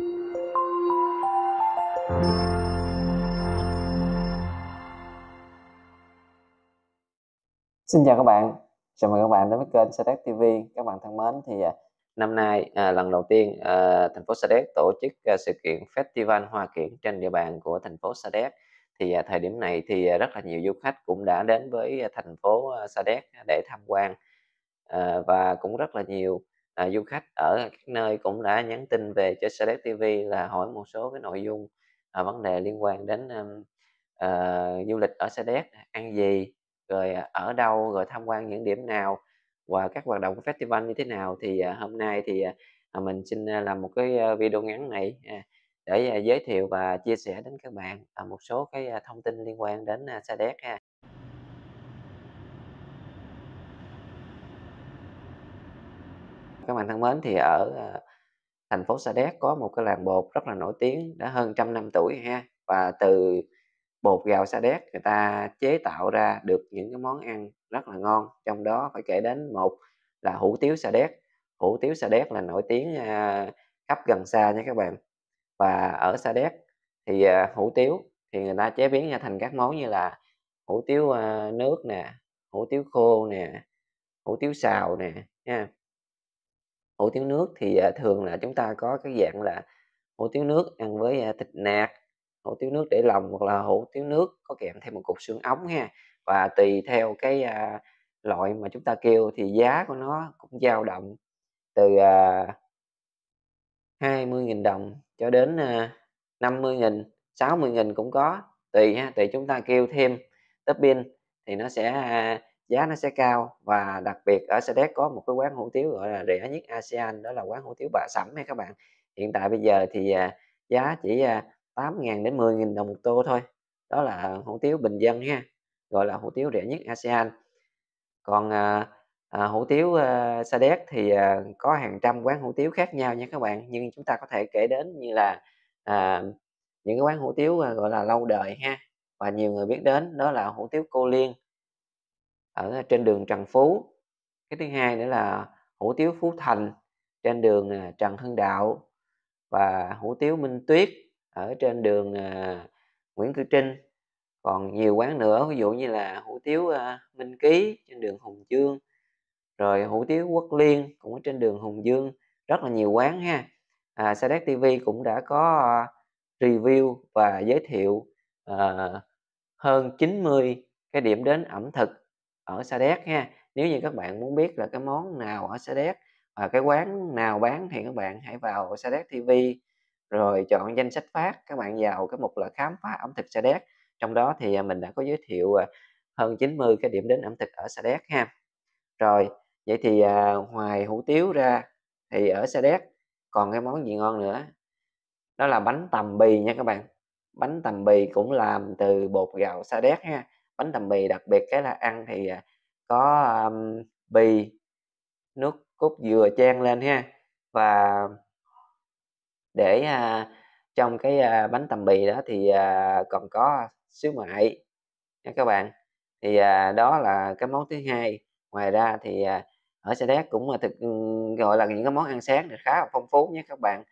Xin chào các bạn, chào mừng các bạn đến với kênh Sadec TV. Các bạn thân mến, thì à, năm nay à, lần đầu tiên à, thành phố Sadec tổ chức à, sự kiện Festival Hoa Kiển trên địa bàn của thành phố Sadec. Thì à, thời điểm này thì à, rất là nhiều du khách cũng đã đến với à, thành phố à, Sadec để tham quan à, và cũng rất là nhiều à, du khách ở các nơi cũng đã nhắn tin về cho Select TV là hỏi một số cái nội dung à, vấn đề liên quan đến um, à, du lịch ở Select ăn gì rồi à, ở đâu rồi tham quan những điểm nào và các hoạt động của festival như thế nào thì à, hôm nay thì à, à mình xin à, làm một cái video ngắn này à, để giới thiệu và chia sẻ đến các bạn một số cái thông tin liên quan đến Sadec ha các bạn thân mến thì ở ờ, thành phố Sa Đéc có một cái làng bột rất là nổi tiếng đã hơn trăm năm tuổi ha và từ bột gạo Sa Đéc người ta chế tạo ra được những cái món ăn rất là ngon trong đó phải kể đến một là hủ tiếu Sa Đéc hủ tiếu Sa Đéc là nổi tiếng ờ, khắp gần xa nha các bạn và ở Sa Đéc thì ờ, hủ tiếu thì người ta chế biến ra thành các món như là hủ tiếu nước nè hủ tiếu khô nè hủ tiếu xào nè nha hủ tiếu nước thì à, thường là chúng ta có cái dạng là hủ tiếu nước ăn với à, thịt nạc hủ tiếu nước để lòng hoặc là hủ tiếu nước có kèm thêm một cục xương ống ha và tùy theo cái à, loại mà chúng ta kêu thì giá của nó cũng dao động từ 20.000 đồng cho đến 50.000 60.000 cũng có tùy ha tùy chúng ta kêu thêm topping thì nó sẽ giá nó sẽ cao và đặc biệt ở Sa Đéc có một cái quán hủ tiếu gọi là rẻ nhất ASEAN đó là quán hủ tiếu bà sẩm nha các bạn hiện tại bây giờ thì à, giá chỉ 8.000 à, đến 10.000 đồng một tô thôi đó là hủ tiếu bình dân ha gọi là hủ tiếu rẻ nhất ASEAN còn à, à, hủ tiếu à, Sa Đéc thì à, có hàng trăm quán hủ tiếu khác nhau nha các bạn nhưng chúng ta có thể kể đến như là à, những cái quán hủ tiếu à, gọi là lâu đời ha và nhiều người biết đến đó là hủ tiếu cô Liên ở trên đường Trần Phú cái thứ hai nữa là hủ tiếu Phú Thành trên đường à, Trần Hưng Đạo và hủ tiếu Minh Tuyết ở trên đường à, Nguyễn Cư Trinh còn nhiều quán nữa ví dụ như là hủ tiếu à, Minh Ký trên đường Hùng Dương rồi hủ tiếu Quốc Liên cũng ở trên đường Hùng Dương rất là nhiều quán ha à, Sadec TV cũng đã có review và giới thiệu uh, hơn 90 cái điểm đến ẩm thực ở Sa Đéc ha nếu như các bạn muốn biết là cái món nào ở Sa Đéc và cái quán nào bán thì các bạn hãy vào Sa Đéc TV rồi chọn danh sách phát các bạn vào cái mục là khám phá ẩm thực Sa Đéc trong đó thì à, mình đã có giới thiệu à, hơn 90 cái điểm đến ẩm thực ở Sa Đéc ha rồi vậy thì à, ngoài hủ tiếu ra thì ở Sa Đéc còn cái món gì ngon nữa đó là bánh tằm bì nha các bạn bánh tằm bì cũng làm từ bột gạo Sa Đéc ha bánh tằm mì đặc biệt cái là ăn thì à, có um, bì nước cốt dừa chan lên ha và để uh, trong cái uh, bánh tằm bì đó thì uh, còn có xíu mại nha các bạn thì uh, đó là cái món thứ hai ngoài ra thì uh, ở Sa Đéc cũng là thực gọi là những cái món ăn sáng thì khá là phong phú nhé các bạn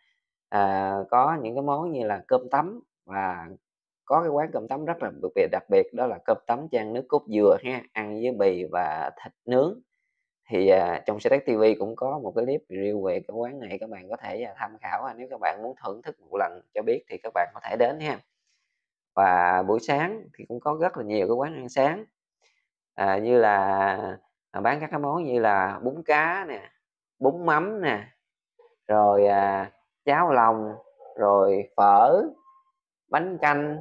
à, có những cái món như là cơm tấm và có cái quán cơm tấm rất là đặc biệt đặc biệt đó là cơm tấm chan nước cốt dừa ha ăn với bì và thịt nướng thì à, trong Stack TV cũng có một cái clip review về cái quán này các bạn có thể à, tham khảo nếu các bạn muốn thưởng thức một lần cho biết thì các bạn có thể đến ha và buổi sáng thì cũng có rất là nhiều cái quán ăn sáng à, như là à, bán các cái món như là bún cá nè bún mắm nè rồi à, cháo lòng rồi phở bánh canh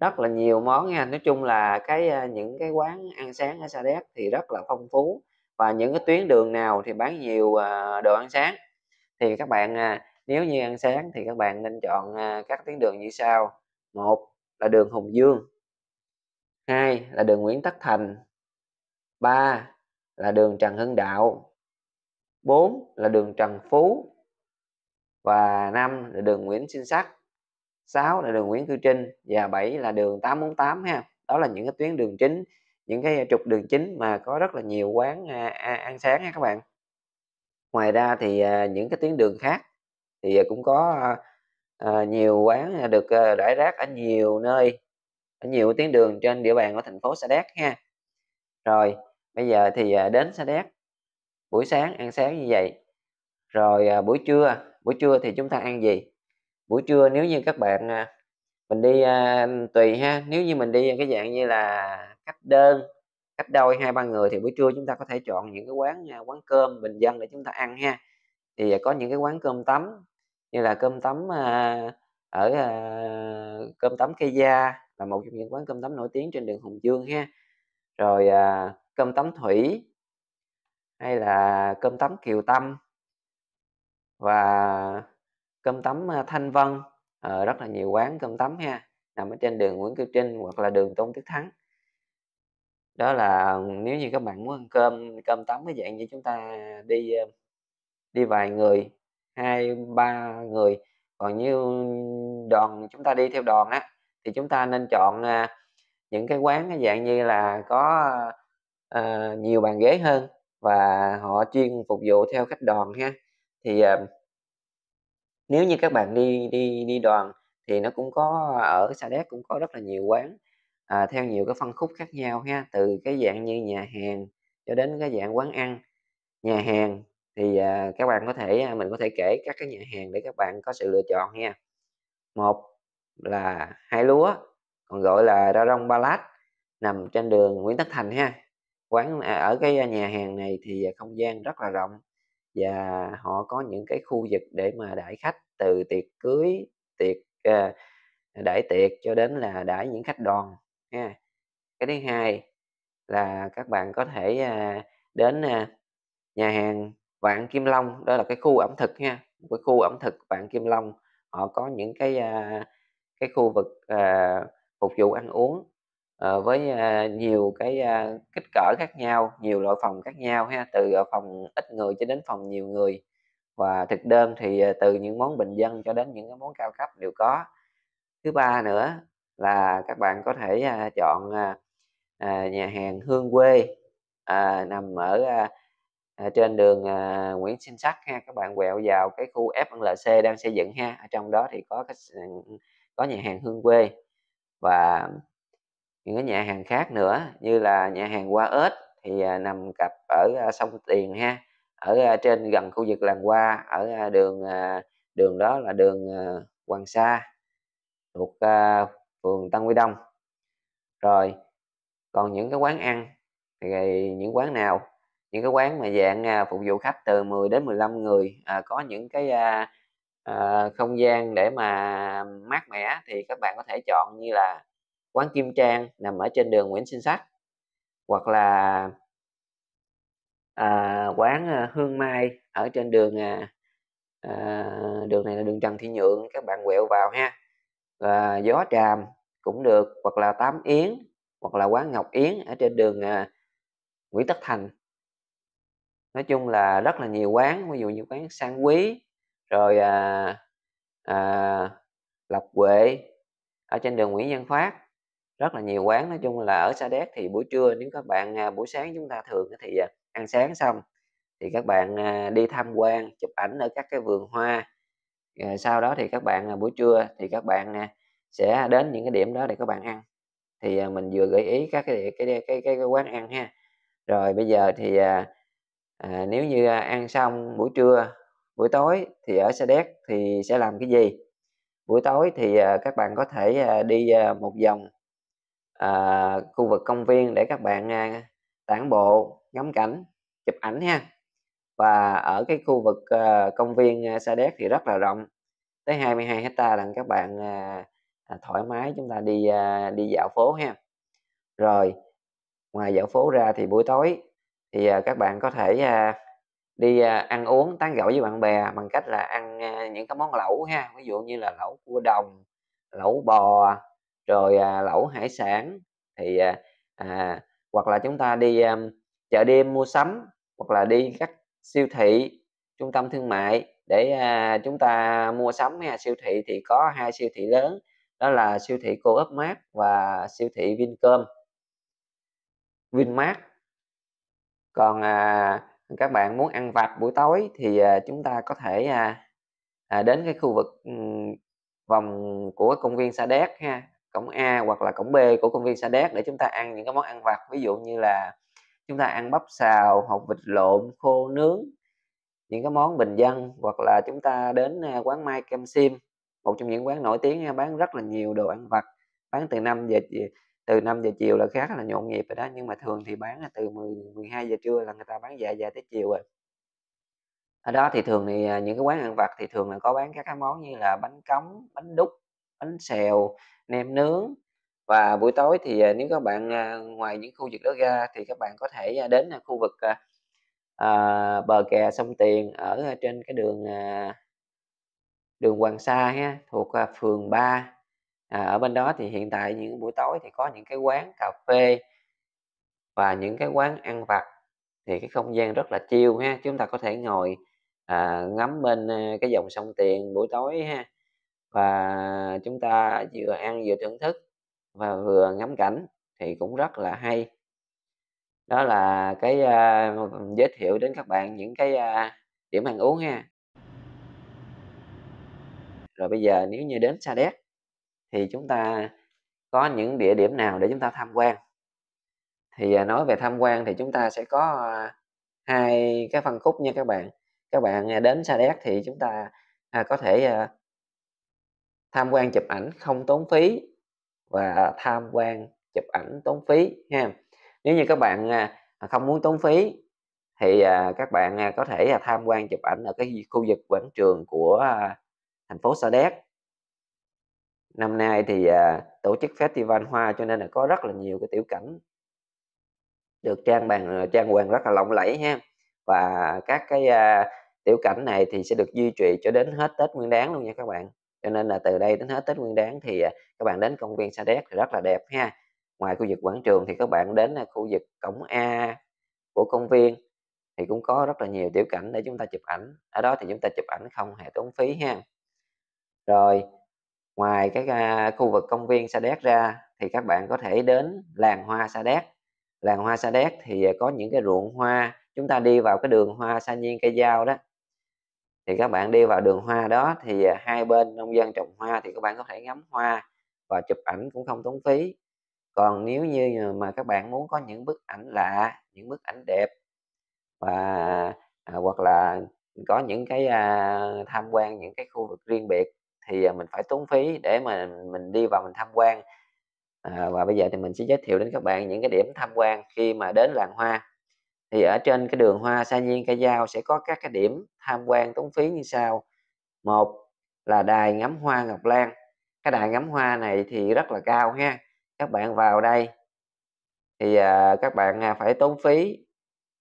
rất là nhiều món nha nói chung là cái những cái quán ăn sáng ở Sa Đéc thì rất là phong phú và những cái tuyến đường nào thì bán nhiều à, đồ ăn sáng thì các bạn à, nếu như ăn sáng thì các bạn nên chọn à, các tuyến đường như sau một là đường Hùng Dương hai là đường Nguyễn Tất Thành ba là đường Trần Hưng Đạo bốn là đường Trần Phú và năm là đường Nguyễn Sinh Sắc 6 là đường Nguyễn Cư Trinh và 7 là đường 848 ha đó là những cái tuyến đường chính những cái trục đường chính mà có rất là nhiều quán à, à, ăn sáng ha các bạn ngoài ra thì à, những cái tuyến đường khác thì cũng có nhiều quán được rải rác ở nhiều nơi ở nhiều tuyến đường trên địa bàn của thành phố Sa Đéc ha rồi bây giờ thì đến Sa Đéc buổi sáng ăn sáng như vậy rồi buổi trưa buổi trưa thì chúng ta ăn gì buổi trưa nếu như các bạn à, mình đi à, tùy ha nếu như mình đi cái dạng như là cách đơn cách đôi hai ba người thì buổi trưa chúng ta có thể chọn những cái quán à, quán cơm bình dân để chúng ta ăn ha thì có những cái quán cơm tấm như là cơm tấm ở cơm tấm cây gia là một trong những quán cơm tấm nổi tiếng trên đường Hùng Dương ha rồi cơm tấm thủy hay là cơm tấm kiều tâm và cơm tấm Thanh Vân à, rất là nhiều quán cơm tấm ha nằm ở trên đường Nguyễn Cư Trinh hoặc là đường Tôn Đức Thắng đó là nếu như các bạn muốn ăn cơm cơm tấm cái dạng như chúng ta đi ờ, đi vài người hai ba người còn như đoàn chúng ta đi theo đoàn á thì chúng ta nên chọn à, những cái quán cái dạng như là có uh, nhiều bàn ghế hơn và họ chuyên phục vụ theo khách đoàn ha thì uh, nếu như các bạn đi đi đi đoàn thì nó cũng có ở Sa Đéc cũng có rất là nhiều quán à, theo nhiều cái phân khúc khác nhau ha từ cái dạng như nhà hàng cho đến cái dạng quán ăn nhà hàng thì à, các bạn có thể à, mình có thể kể các cái nhà hàng để các bạn có sự lựa chọn nha một là hai lúa còn gọi là rau rong ballad nằm trên đường Nguyễn Tất Thành ha quán à, ở cái nhà hàng này thì không gian rất là rộng và họ có những cái khu vực để mà đãi khách từ tiệc cưới tiệc uh, đãi tiệc cho đến là đãi những khách đoàn ha cái thứ hai là các bạn có thể ờ, đến ờ, nhà hàng vạn kim long đó là cái khu ẩm thực ha cái khu ẩm thực vạn kim long họ có những cái cái khu vực phục vụ ăn uống Ờ, với à, nhiều cái à, kích cỡ khác nhau nhiều loại phòng khác nhau ha từ à, phòng ít người cho đến phòng nhiều người và thực đơn thì từ những món bình dân cho đến những cái món cao cấp đều có thứ ba nữa là các bạn có thể chọn nhà hàng hương quê nằm ở trên đường Nguyễn Sinh Sắc ha các bạn quẹo vào cái khu FLC đang xây dựng ha ở trong đó thì có có nhà hàng Hương quê và những cái nhà hàng khác nữa như là nhà hàng Hoa ếch thì à, nằm cặp ở à, sông Tiền ha ở à, trên gần khu vực làng Hoa ở đường đường đó là đường à, Hoàng Sa thuộc phường Tân Quy Đông rồi còn những cái quán ăn thì những quán nào những cái quán mà dạng phục vụ khách từ 10 đến 15 người có những cái không gian để mà mát mẻ thì các bạn có thể chọn như là quán Kim Trang nằm ở trên đường Nguyễn Sinh Sắc hoặc là à, quán à, Hương Mai ở trên đường à, à, đường này là đường Trần Thị Nhượng các bạn quẹo vào ha và gió tràm cũng được hoặc là tám yến hoặc là quán Ngọc Yến ở trên đường à, Nguyễn Tất Thành nói chung là rất là nhiều quán ví dụ như quán sang quý rồi à, à, lộc huệ ở trên đường Nguyễn Văn Phát rất là nhiều quán nói chung là ở Sa Đéc thì buổi trưa nếu các bạn à, buổi sáng chúng ta thường thì à, ăn sáng xong thì các bạn à, đi tham quan chụp ảnh ở các cái vườn hoa ờ, sau đó thì các bạn buổi trưa thì các bạn sẽ đến những cái điểm đó để các bạn ăn thì mình vừa gợi ý các cái cái cái cái, cái, quán ăn ha rồi bây giờ thì à, nếu như ăn xong buổi trưa buổi tối thì ở Sa Đéc thì sẽ làm cái gì buổi tối thì các bạn có thể đi một vòng à, khu vực công viên để các bạn à, tản bộ ngắm cảnh chụp ảnh ha và ở cái khu vực à, công viên à, Sa Đéc thì rất là rộng tới 22 hecta là các bạn à, à, thoải mái chúng ta đi à, đi dạo phố ha rồi ngoài dạo phố ra thì buổi tối thì à, các bạn có thể à, đi à, ăn uống tán gẫu với bạn bè bằng cách là ăn à, những cái món lẩu ha ví dụ như là lẩu cua đồng lẩu bò rồi à, lẩu hải sản thì à, à, hoặc là chúng ta đi à, chợ đêm mua sắm hoặc là đi các siêu thị trung tâm thương mại để à, chúng ta mua sắm ha siêu thị thì có hai siêu thị lớn đó là siêu thị Co-op Mart và siêu thị Vincom Vinmart còn à, các bạn muốn ăn vặt buổi tối thì à, chúng ta có thể à, à, đến cái khu vực um, vòng của công viên Sa Đéc ha cổng A hoặc là cổng B của công viên Sa Đéc để chúng ta ăn những cái món ăn vặt ví dụ như là chúng ta ăn bắp xào hoặc vịt lộn khô nướng những cái món bình dân hoặc là chúng ta đến à, quán Mai Kem Sim một trong những quán nổi tiếng à, bán rất là nhiều đồ ăn vặt bán từ 5 giờ từ 5 giờ chiều là khá là nhộn nhịp rồi đó nhưng mà thường thì bán là từ 10 12 giờ trưa là người ta bán dài dài tới chiều rồi ở đó thì thường thì à, những cái quán ăn vặt thì thường là có bán các cái món như là bánh cống bánh đúc bánh xèo nem nướng và buổi tối thì à, nếu các bạn à, ngoài những khu vực đó ra thì các bạn có thể à, đến khu vực à, bờ kè sông Tiền ở trên cái đường à, đường Hoàng Sa ha thuộc à, phường 3 à, ở bên đó thì hiện tại những buổi tối thì có những cái quán cà phê và những cái quán ăn vặt thì cái không gian rất là chiêu ha chúng ta có thể ngồi à, ngắm bên cái dòng sông Tiền buổi tối ha và chúng ta vừa ăn vừa thưởng thức và vừa ngắm cảnh thì cũng rất là hay đó là cái uh, giới thiệu đến các bạn những cái uh, điểm ăn uống nha rồi bây giờ nếu như đến Sa Đéc thì chúng ta có những địa điểm nào để chúng ta tham quan thì uh, nói về tham quan thì chúng ta sẽ có uh, hai cái phân khúc nha các bạn các bạn đến Sa Đéc thì chúng ta uh, có thể uh, tham quan chụp ảnh không tốn phí và tham quan chụp ảnh tốn phí ha nếu như các bạn à, à, không muốn tốn phí thì à, các bạn có thể tham quan chụp ảnh ở cái khu vực quảng trường của thành phố Sa Đéc năm nay thì tổ chức festival hoa cho nên là có rất là nhiều cái tiểu cảnh được trang bàn trang hoàng rất là lộng lẫy ha và các cái tiểu cảnh này thì sẽ được duy trì cho đến hết Tết Nguyên đáng luôn nha các bạn cho nên là từ đây đến hết Tết Nguyên Đán thì à, các bạn đến công viên Sa Đéc thì rất là đẹp ha ngoài khu vực quảng trường thì các bạn đến à, khu vực cổng A của công viên thì cũng có rất là nhiều tiểu cảnh để chúng ta chụp ảnh ở đó thì chúng ta chụp ảnh không hề tốn phí ha rồi ngoài cái à, khu vực công viên Sa Đéc ra thì các bạn có thể đến làng hoa Sa Đéc làng hoa Sa Đéc thì có những cái ruộng hoa chúng ta đi vào cái đường hoa sa nhiên cây dao đó thì các bạn đi vào đường hoa đó thì à, hai bên nông dân trồng hoa thì các bạn có thể ngắm hoa và chụp ảnh cũng không tốn phí còn nếu như mà các bạn muốn có những bức ảnh lạ những bức ảnh đẹp và à, hoặc là có những cái à, tham quan những cái khu vực riêng biệt thì à, mình phải tốn phí để mà mình đi vào mình tham quan à, và bây giờ thì mình sẽ giới thiệu đến các bạn những cái điểm tham quan khi mà đến làng hoa thì ở trên cái đường hoa sa nhiên ca dao sẽ có các cái điểm tham quan tốn phí như sau một là đài ngắm hoa ngọc lan cái đài ngắm hoa này thì rất là cao ha các bạn vào đây thì à, các bạn à, phải tốn phí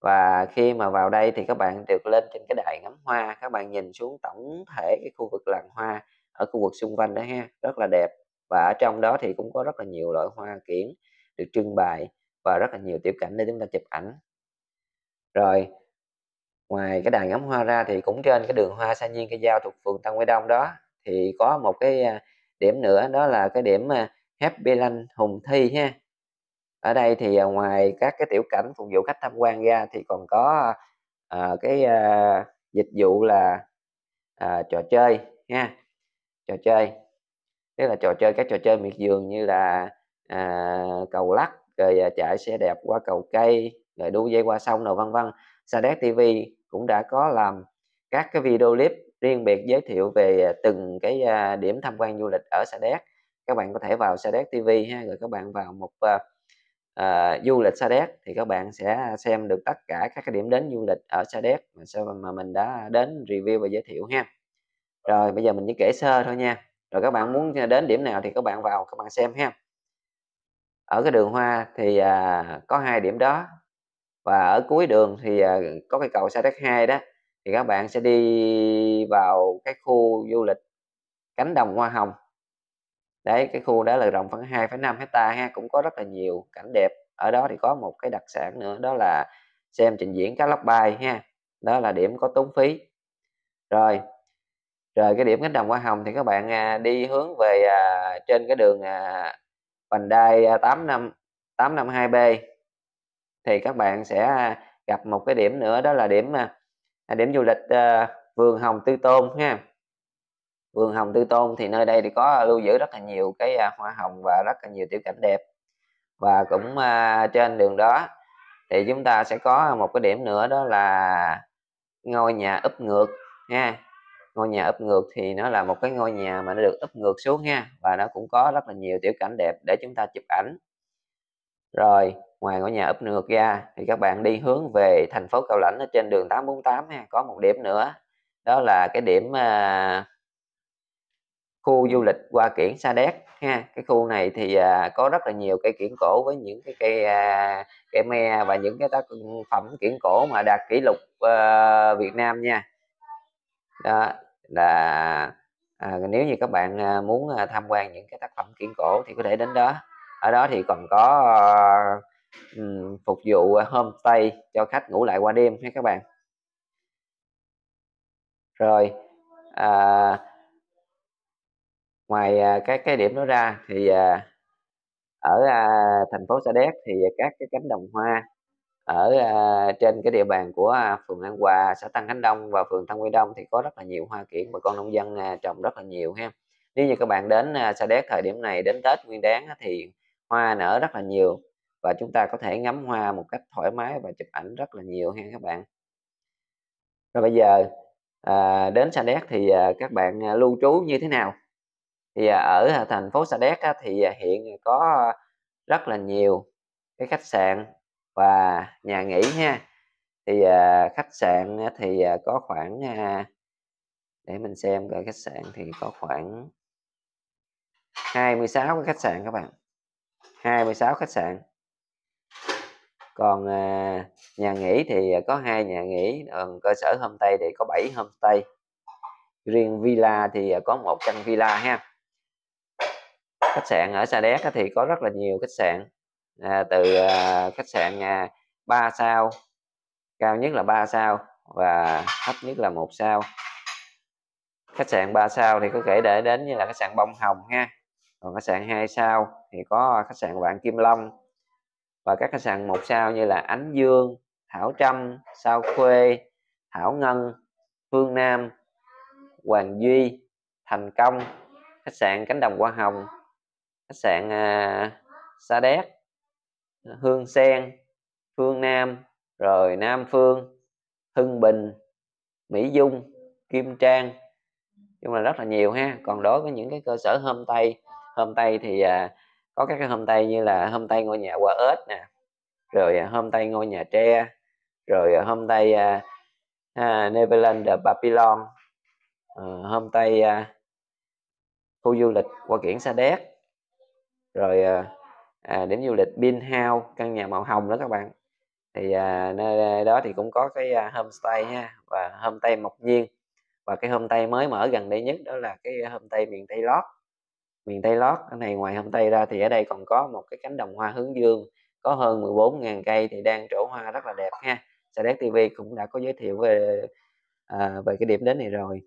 và khi mà vào đây thì các bạn được lên trên cái đài ngắm hoa các bạn nhìn xuống tổng thể cái khu vực làng hoa ở khu vực xung quanh đó ha rất là đẹp và ở trong đó thì cũng có rất là nhiều loại hoa kiển được trưng bày và rất là nhiều tiểu cảnh để chúng ta chụp ảnh rồi ngoài cái đàn ngắm hoa ra thì cũng trên cái đường hoa sa nhiên cây dao thuộc phường Tân Quy Đông đó thì có một cái à, điểm nữa đó là cái điểm à, Happy Land Hùng Thi ha ở đây thì à, ngoài các cái tiểu cảnh phục vụ khách tham quan ra thì còn có à, cái à, dịch vụ là à, trò chơi nha trò chơi tức là trò chơi các trò chơi miệt vườn như là à, cầu lắc rồi chạy xe đẹp qua cầu cây rồi đu dây qua sông rồi vân vân Sadet TV cũng đã có làm các cái video clip riêng biệt giới thiệu về à, từng cái à, điểm tham quan du lịch ở Sadet các bạn có thể vào Sadet TV ha rồi các bạn vào một uh, uh, du lịch Sadet thì các bạn sẽ xem được tất cả các cái điểm đến du lịch ở Sadet mà sau mà mình đã đến review và giới thiệu ha rồi bây giờ mình chỉ kể sơ thôi nha rồi các bạn muốn đến điểm nào thì các bạn vào các bạn xem ha ở cái đường hoa thì à, có hai điểm đó và ở cuối đường thì à, có cái cầu sa đéc 2 đó thì các bạn sẽ đi vào cái khu du lịch cánh đồng hoa hồng đấy cái khu đó là rộng khoảng 2,5 hecta ha cũng có rất là nhiều cảnh đẹp ở đó thì có một cái đặc sản nữa đó là xem trình diễn cá lóc bay ha đó là điểm có tốn phí rồi rồi cái điểm cánh đồng hoa hồng thì các bạn à, đi hướng về à, trên cái đường à, vành đai 85 852B thì các bạn sẽ à, gặp một cái điểm nữa đó là điểm à, à, điểm du lịch vườn hồng tư tôn ha vườn hồng tư tôn thì nơi đây thì có lưu giữ rất là nhiều cái hoa hồng và rất là nhiều tiểu cảnh đẹp và cũng trên đường đó thì chúng ta sẽ có một cái điểm nữa đó là ngôi nhà úp ngược ha ngôi nhà úp ngược thì nó là một cái ngôi nhà mà nó được úp ngược xuống ha và nó cũng có rất là nhiều tiểu cảnh đẹp để chúng ta chụp ảnh rồi ngoài ngôi nhà úp ngược ra thì các bạn đi hướng về thành phố Cao Lãnh ở trên đường 848 ha, có một điểm nữa đó là cái điểm à, khu du lịch qua kiển Sa Đéc ha cái khu này thì à, có rất là nhiều cây kiển cổ với những cái cây à, cây me và những cái tác phẩm kiển cổ mà đạt kỷ lục à, Việt Nam nha đó là à, nếu như các bạn à, muốn à, tham quan những cái tác phẩm kiển cổ thì có thể đến đó ở đó thì còn có phục vụ à, homestay cho khách ngủ lại qua đêm nha các bạn rồi à, ngoài à, các cái điểm đó ra thì à, ở à, thành phố Sa Đéc thì các cái cánh đồng hoa ở à, trên cái địa bàn của à, phường An Hòa, xã Tân Khánh Đông và phường Tân Quy Đông thì có rất là nhiều hoa kiển bà con nông dân à, trồng rất là nhiều ha. Nếu như các bạn đến à, Sa Đéc thời điểm này đến Tết Nguyên Đán thì hoa nở rất là nhiều và chúng ta có thể ngắm hoa một cách thoải mái và chụp ảnh rất là nhiều ha các bạn rồi bây giờ à, đến Sa Đéc thì à, các bạn à, lưu trú như thế nào thì à, ở à, thành phố Sa Đéc á, thì à, hiện có rất là nhiều cái khách sạn và nhà nghỉ ha thì à, khách sạn thì à, có khoảng à, để mình xem coi khách sạn thì có khoảng 26 cái khách sạn các bạn 26 khách sạn còn à, nhà nghỉ thì có hai nhà nghỉ cơ sở homestay thì có 7 homestay riêng villa thì có một căn villa ha khách sạn ở Sa Đéc thì có rất là nhiều khách sạn à, từ à, khách sạn à, 3 sao cao nhất là 3 sao và thấp nhất là một sao khách sạn 3 sao thì có thể để đến như là khách sạn Bông Hồng ha còn khách sạn 2 sao thì có khách sạn Vạn Kim Long và các khách sạn một sao như là Ánh Dương, Thảo Trâm, Sao Khuê, Thảo Ngân, Phương Nam, Hoàng Duy, Thành Công, khách sạn Cánh Đồng Hoa Hồng, khách sạn à, Sa Đéc, Hương Sen, Phương Nam, rồi Nam Phương, Hưng Bình, Mỹ Dung, Kim Trang, chung là rất là nhiều ha. Còn đối với những cái cơ sở hôm tây, hôm tây thì à, có các cái homestay như là homestay ngôi nhà qua ớt nè rồi à, homestay ngôi nhà tre rồi à, homestay uh, à, uh, Neverland the Babylon uh, ờ, homestay uh, khu du lịch qua kiển Sa Đéc rồi uh, à, điểm du lịch Binhouse căn nhà màu hồng đó các bạn thì à, nơi đó thì cũng có cái à, homestay ha và homestay Mộc Nhiên và cái homestay mới mở gần đây nhất đó là cái homestay miền Tây Lót miền Tây Lót ở này ngoài hông Tây ra thì ở đây còn có một cái cánh đồng hoa hướng dương có hơn 14.000 cây thì đang trổ hoa rất là đẹp ha Sadec TV cũng đã có giới thiệu về à, về cái điểm đến này rồi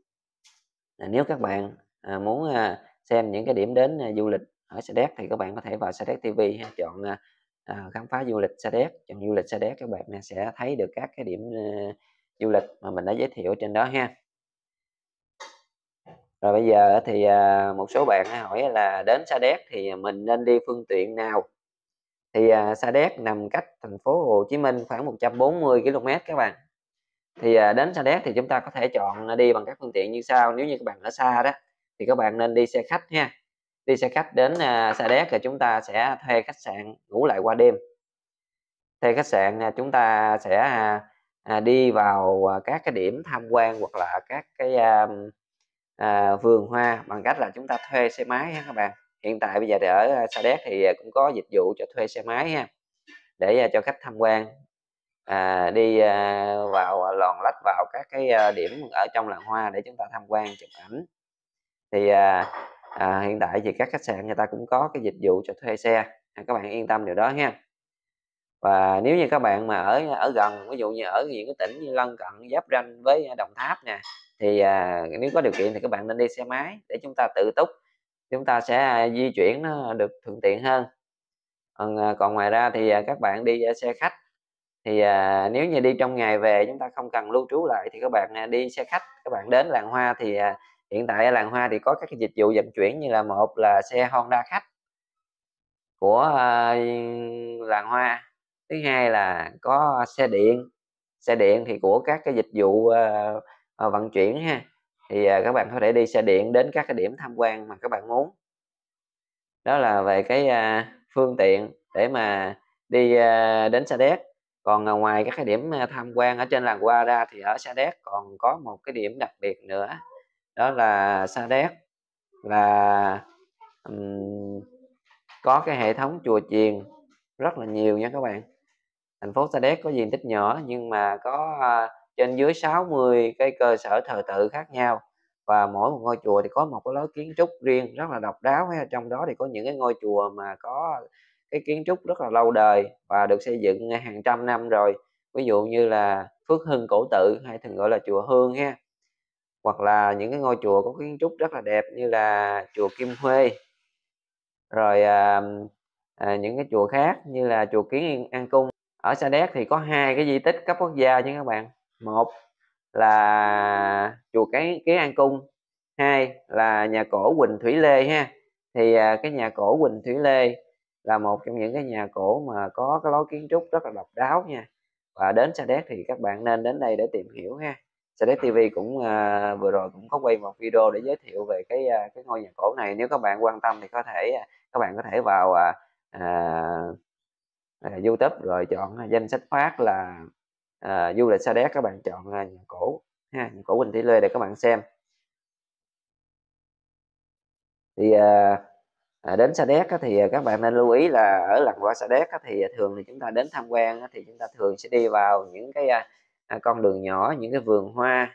à, nếu các bạn à, muốn à, xem những cái điểm đến à, du lịch ở Sadec thì các bạn có thể vào Sadec TV ha, chọn à, à, khám phá du lịch Sadec chọn du lịch Sadec các bạn sẽ thấy được các cái điểm à, du lịch mà mình đã giới thiệu trên đó ha rồi bây giờ thì à, một số bạn hỏi là đến Sa Đéc thì mình nên đi phương tiện nào? Thì à, Sa Đéc nằm cách thành phố Hồ Chí Minh khoảng 140 km các bạn. Thì à, đến Sa Đéc thì chúng ta có thể chọn đi bằng các phương tiện như sau. Nếu như các bạn ở xa đó thì các bạn nên đi xe khách nha. Đi xe khách đến Sa Đéc thì chúng ta sẽ thuê khách sạn ngủ lại qua đêm. Thuê khách sạn chúng ta sẽ đi vào các cái điểm tham quan hoặc là các cái à, vườn hoa bằng cách là chúng ta thuê xe máy ha các bạn hiện tại bây giờ thì ở à, Sa Đéc thì à, cũng có dịch vụ cho thuê xe máy ha để à, cho khách tham quan à, đi à, vào lòn lách vào các cái à, điểm ở trong làng hoa để chúng ta tham quan chụp ảnh thì à, à, hiện tại thì các khách sạn người ta cũng có cái dịch vụ cho thuê xe à, các bạn yên tâm điều đó ha và nếu như các bạn mà ở ở gần ví dụ như ở những cái tỉnh như lân cận giáp ranh với đồng tháp nè thì à, nếu có điều kiện thì các bạn nên đi xe máy để chúng ta tự túc chúng ta sẽ à, di chuyển nó được thuận tiện hơn còn à, ngoài ra thì à, các bạn đi xe khách thì à, nếu như đi trong ngày về chúng ta không cần lưu trú lại thì các bạn đi xe khách các bạn đến làng hoa thì à, hiện tại ở làng hoa thì có các cái dịch vụ vận chuyển như là một là xe honda khách của à, làng hoa thứ hai là có xe điện xe điện thì của các cái dịch vụ uh, vận chuyển ha thì uh, các bạn có thể đi xe điện đến các cái điểm tham quan mà các bạn muốn đó là về cái uh, phương tiện để mà đi uh, đến Sa Đéc còn ngoài các cái điểm tham quan ở trên làng qua ra thì ở Sa Đéc còn có một cái điểm đặc biệt nữa đó là Sa Đéc là um, có cái hệ thống chùa chiền rất là nhiều nha các bạn thành phố Sa Đéc có diện tích nhỏ nhưng mà có à, trên dưới 60 cái cơ sở thờ tự khác nhau và mỗi một ngôi chùa thì có một cái lối kiến trúc riêng rất là độc đáo hay trong đó thì có những cái ngôi chùa mà có cái kiến trúc rất là lâu đời và được xây dựng hàng trăm năm rồi ví dụ như là Phước Hưng Cổ Tự hay thường gọi là chùa Hương ha hoặc là những cái ngôi chùa có kiến trúc rất là đẹp như là chùa Kim Huê rồi à, à, những cái chùa khác như là chùa Kiến An Cung ở sa đéc thì có hai cái di tích cấp quốc gia nha các bạn một là chùa cái cái an cung hai là nhà cổ quỳnh thủy lê ha thì à, cái nhà cổ quỳnh thủy lê là một trong những cái nhà cổ mà có cái lối kiến trúc rất là độc đáo nha và đến sa đéc thì các bạn nên đến đây để tìm hiểu ha sa đéc tv cũng à, vừa rồi cũng có quay một video để giới thiệu về cái à, cái ngôi nhà cổ này nếu các bạn quan tâm thì có thể à, các bạn có thể vào à, à uh, YouTube rồi chọn à, danh sách phát là uh, du lịch Sa Đéc các bạn chọn uh, nhà cổ ha nhà cổ Quỳnh Thị Lê để các bạn xem thì uh, đến Sa Đéc thì các bạn nên lưu ý là ở làng hoa Sa Đéc thì thường thì chúng ta đến tham quan thì chúng ta thường sẽ đi vào những cái uh, con đường nhỏ những cái vườn hoa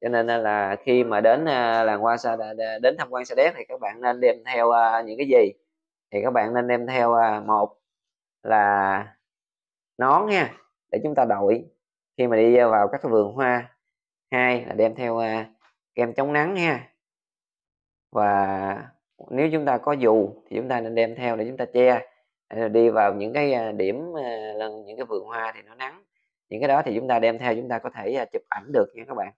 cho nên là khi mà đến làng hoa Sa đến tham quan Sa Đéc thì các bạn nên đem theo những cái gì thì các bạn nên đem theo một là nón nha để chúng ta đội khi mà đi vào các vườn hoa hai là đem theo à, kem chống nắng nha và nếu chúng ta có dù thì chúng ta nên đem theo để chúng ta che để đi vào những cái à, điểm à, lần những cái vườn hoa thì nó nắng những cái đó thì chúng ta đem theo chúng ta có thể chụp ảnh được nha các bạn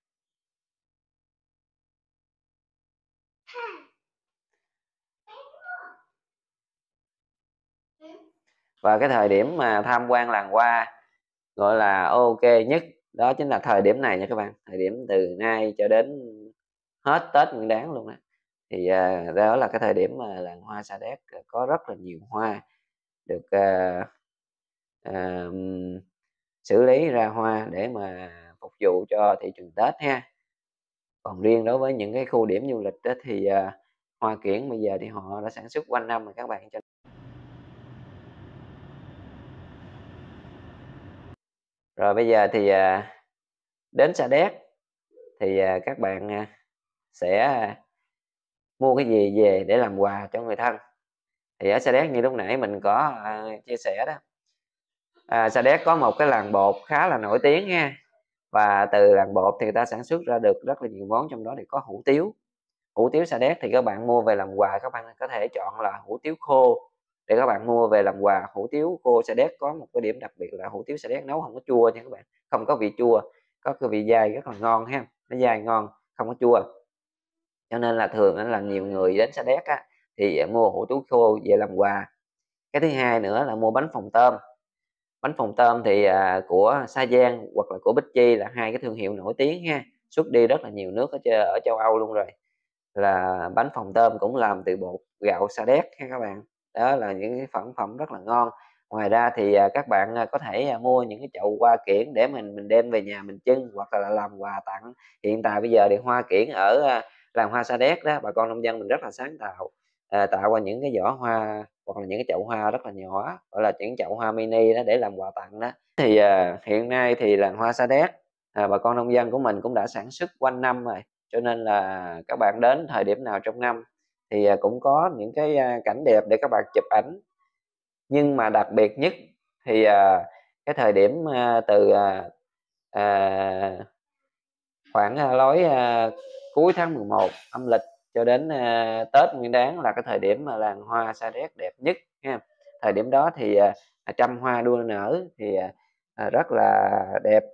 và cái thời điểm mà tham quan làng hoa gọi là ok nhất đó chính là thời điểm này nha các bạn thời điểm từ nay cho đến hết tết nguyên đáng luôn á thì uh, đó là cái thời điểm mà làng hoa sa đéc à, có rất là nhiều hoa được uh, uh, xử lý ra hoa để mà phục vụ cho thị trường tết ha còn riêng đối với những cái khu điểm du lịch đó thì uh, hoa kiển bây giờ thì họ đã sản xuất quanh năm rồi các bạn cho rồi bây giờ thì à, đến sa đéc thì à, các bạn à, sẽ mua cái gì về để làm quà cho người thân thì ở sa đéc như lúc nãy mình có chia sẻ đó à, sa đéc có một cái làng bột khá là nổi tiếng nha và từ làng bột thì người ta sản xuất ra được rất là nhiều món trong đó thì có hủ tiếu hủ tiếu sa đéc thì các bạn mua về làm quà các bạn có thể chọn là hủ tiếu khô để các bạn mua về làm quà hủ tiếu cô sa đéc có một cái điểm đặc biệt là hủ tiếu sa đéc nấu không có chua nha các bạn không có vị chua có cái vị dai rất là ngon ha nó dai ngon không có chua cho nên là thường là nhiều người đến sa đéc á, thì mua hủ tiếu khô về làm quà cái thứ hai nữa là mua bánh phồng tôm bánh phồng tôm thì à, của sa giang hoặc là của bích chi là hai cái thương hiệu nổi tiếng ha xuất đi rất là nhiều nước ở, ở châu âu luôn rồi là bánh phồng tôm cũng làm từ bột gạo sa đéc ha các bạn đó là những cái phẩm phẩm rất là ngon ngoài ra thì à, các bạn à, có thể à, mua những cái chậu hoa kiển để mình mình đem về nhà mình trưng hoặc là làm quà tặng hiện tại bây giờ thì hoa kiển ở làng hoa sa đéc đó bà con nông dân mình rất là sáng tạo tạo ra những cái vỏ hoa hoặc là những cái chậu hoa rất là nhỏ gọi là những chậu hoa mini đó để làm quà tặng đó thì hiện nay thì làng hoa sa đéc bà con nông dân của mình cũng đã sản xuất quanh năm rồi cho nên là các bạn đến thời điểm nào trong năm thì à, cũng có những cái à, cảnh đẹp để các bạn chụp ảnh nhưng mà đặc biệt nhất thì à, cái thời điểm từ khoảng lối cuối tháng 11 âm lịch cho đến Tết Nguyên đáng là cái thời điểm mà làng hoa sa đéc đẹp nhất ha. Thời điểm đó thì trăm hoa đua nở thì rất là đẹp,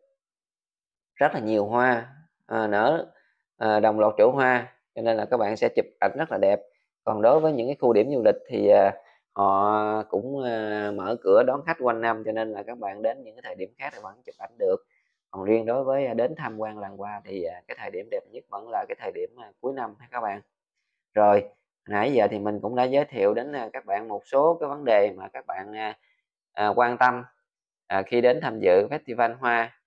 rất là nhiều hoa nở đồng loạt chỗ hoa cho nên là các bạn sẽ chụp ảnh rất là đẹp còn đối với những cái khu điểm du lịch thì à, họ cũng à, mở cửa đón khách quanh năm cho nên là các bạn đến những cái thời điểm khác thì vẫn chụp ảnh được còn riêng đối với à, đến tham quan làng hoa thì cái thời điểm đẹp nhất vẫn là cái thời điểm cuối năm các bạn rồi nãy giờ thì mình cũng đã giới thiệu đến các bạn một số cái vấn đề mà các bạn quan tâm khi đến tham dự festival hoa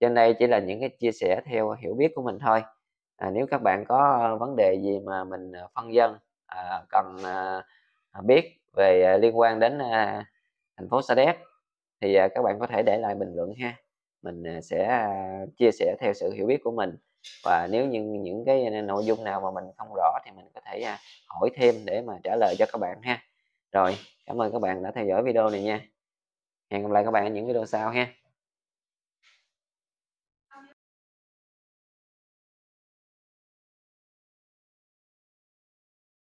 trên đây chỉ là những cái chia sẻ theo hiểu biết của mình thôi à, nếu các bạn có ờ, vấn đề gì mà mình ờ, phân dân à, cần à, à, biết về à, liên quan đến à, thành phố Sa Đéc thì à, các bạn có thể để lại bình luận ha mình à, sẽ à, chia sẻ theo sự hiểu biết của mình và nếu như những cái nội dung nào mà mình không rõ thì mình có thể à, hỏi thêm để mà trả lời cho các bạn ha rồi cảm ơn các bạn đã theo dõi video này nha hẹn gặp lại các bạn ở những video sau ha